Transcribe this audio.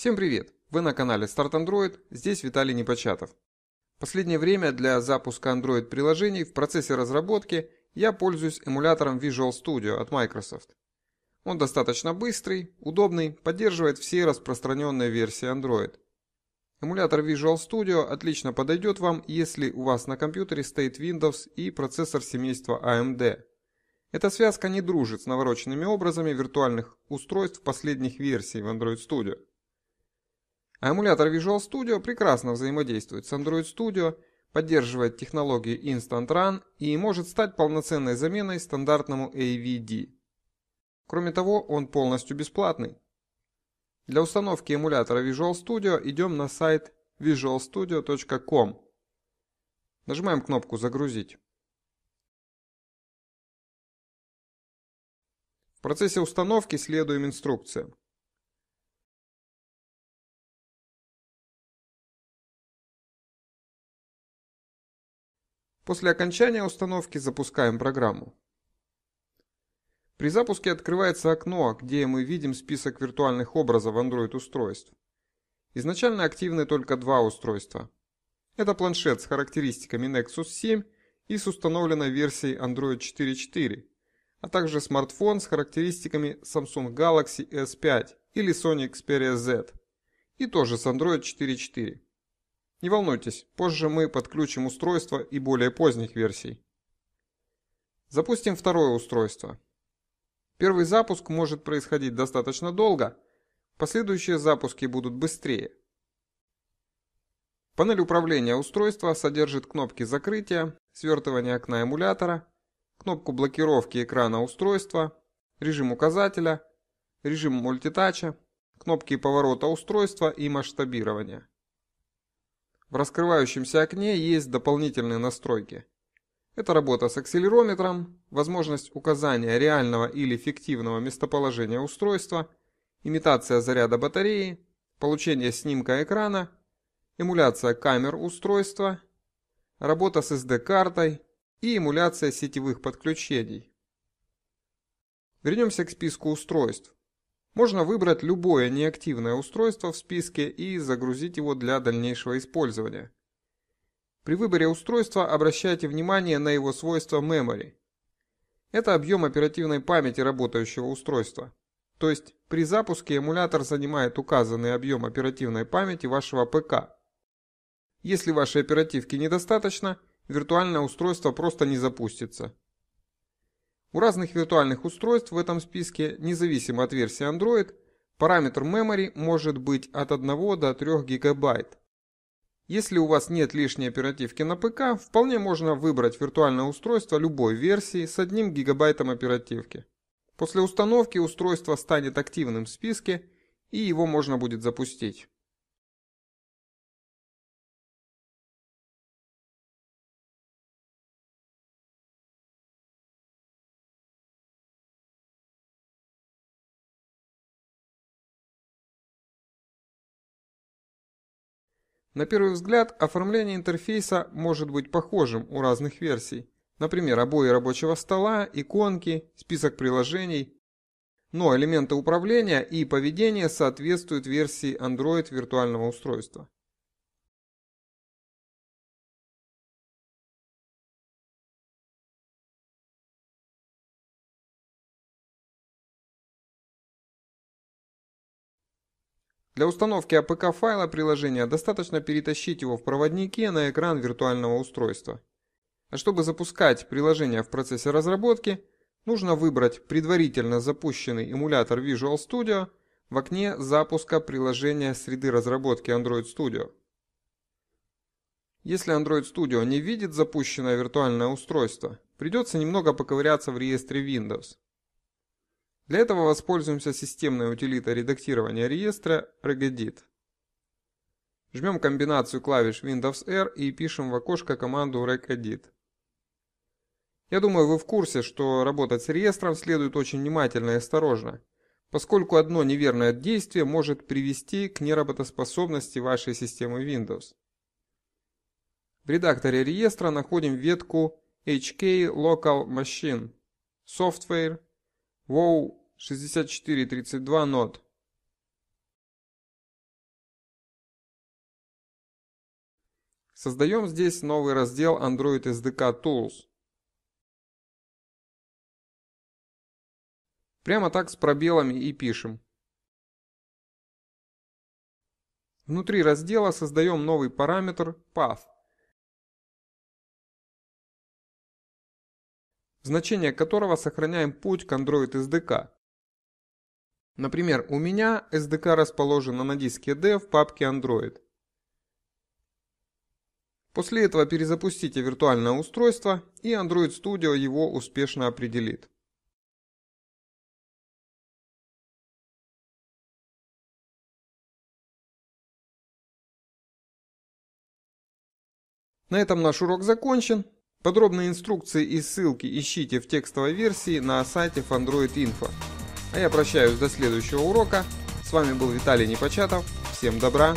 Всем привет! Вы на канале Start Android, здесь Виталий Непочатов. Последнее время для запуска Android приложений в процессе разработки я пользуюсь эмулятором Visual Studio от Microsoft. Он достаточно быстрый, удобный, поддерживает все распространенные версии Android. Эмулятор Visual Studio отлично подойдет вам, если у вас на компьютере стоит Windows и процессор семейства AMD. Эта связка не дружит с навороченными образами виртуальных устройств последних версий в Android Studio. А эмулятор Visual Studio прекрасно взаимодействует с Android Studio, поддерживает технологию Instant Run и может стать полноценной заменой стандартному AVD. Кроме того, он полностью бесплатный. Для установки эмулятора Visual Studio идем на сайт visualstudio.com. Нажимаем кнопку «Загрузить». В процессе установки следуем инструкциям. После окончания установки запускаем программу. При запуске открывается окно, где мы видим список виртуальных образов Android-устройств. Изначально активны только два устройства. Это планшет с характеристиками Nexus 7 и с установленной версией Android 4.4, а также смартфон с характеристиками Samsung Galaxy S5 или Sony Xperia Z и тоже с Android 4.4. Не волнуйтесь, позже мы подключим устройство и более поздних версий. Запустим второе устройство. Первый запуск может происходить достаточно долго, последующие запуски будут быстрее. Панель управления устройства содержит кнопки закрытия, свертывания окна эмулятора, кнопку блокировки экрана устройства, режим указателя, режим мультитача, кнопки поворота устройства и масштабирования. В раскрывающемся окне есть дополнительные настройки. Это работа с акселерометром, возможность указания реального или фиктивного местоположения устройства, имитация заряда батареи, получение снимка экрана, эмуляция камер устройства, работа с SD-картой и эмуляция сетевых подключений. Вернемся к списку устройств. Можно выбрать любое неактивное устройство в списке и загрузить его для дальнейшего использования. При выборе устройства обращайте внимание на его свойство memory. Это объем оперативной памяти работающего устройства. То есть при запуске эмулятор занимает указанный объем оперативной памяти вашего ПК. Если вашей оперативки недостаточно, виртуальное устройство просто не запустится. У разных виртуальных устройств в этом списке, независимо от версии Android, параметр memory может быть от 1 до 3 гигабайт. Если у вас нет лишней оперативки на ПК, вполне можно выбрать виртуальное устройство любой версии с 1 гигабайтом оперативки. После установки устройство станет активным в списке и его можно будет запустить. На первый взгляд, оформление интерфейса может быть похожим у разных версий. Например, обои рабочего стола, иконки, список приложений. Но элементы управления и поведения соответствуют версии Android виртуального устройства. Для установки APK а файла приложения достаточно перетащить его в проводнике на экран виртуального устройства. А чтобы запускать приложение в процессе разработки, нужно выбрать предварительно запущенный эмулятор Visual Studio в окне запуска приложения среды разработки Android Studio. Если Android Studio не видит запущенное виртуальное устройство, придется немного поковыряться в реестре Windows. Для этого воспользуемся системной утилитой редактирования реестра regedit. Жмем комбинацию клавиш Windows R и пишем в окошко команду regedit. Я думаю, вы в курсе, что работать с реестром следует очень внимательно и осторожно, поскольку одно неверное действие может привести к неработоспособности вашей системы Windows. В редакторе реестра находим ветку HK Local Machine, Software, WoW 6432 нот. Создаем здесь новый раздел Android SDK Tools. Прямо так с пробелами и пишем. Внутри раздела создаем новый параметр path, значение которого сохраняем путь к Android SDK. Например, у меня SDK расположена на диске D в папке Android. После этого перезапустите виртуальное устройство, и Android Studio его успешно определит. На этом наш урок закончен. Подробные инструкции и ссылки ищите в текстовой версии на сайте в Android Info. А я прощаюсь до следующего урока. С вами был Виталий Непочатов. Всем добра!